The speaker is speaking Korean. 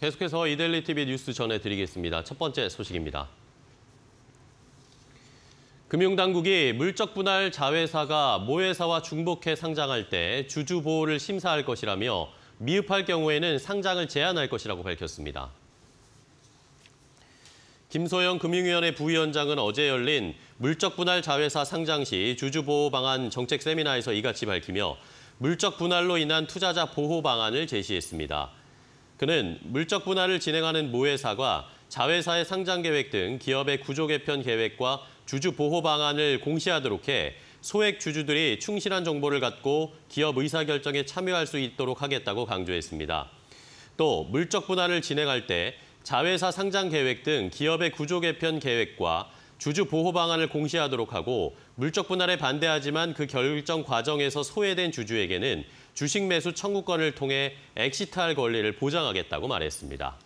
계속해서 이델리 TV 뉴스 전해드리겠습니다. 첫 번째 소식입니다. 금융당국이 물적 분할 자회사가 모회사와 중복해 상장할 때 주주 보호를 심사할 것이라며 미흡할 경우에는 상장을 제한할 것이라고 밝혔습니다. 김소영 금융위원회 부위원장은 어제 열린 물적 분할 자회사 상장 시 주주 보호 방안 정책 세미나에서 이같이 밝히며 물적 분할로 인한 투자자 보호 방안을 제시했습니다. 그는 물적 분할을 진행하는 모회사가 자회사의 상장 계획 등 기업의 구조 개편 계획과 주주 보호 방안을 공시하도록 해 소액 주주들이 충실한 정보를 갖고 기업 의사결정에 참여할 수 있도록 하겠다고 강조했습니다. 또 물적 분할을 진행할 때 자회사 상장 계획 등 기업의 구조 개편 계획과 주주 보호 방안을 공시하도록 하고 물적 분할에 반대하지만 그 결정 과정에서 소외된 주주에게는 주식 매수 청구권을 통해 엑시트할 권리를 보장하겠다고 말했습니다.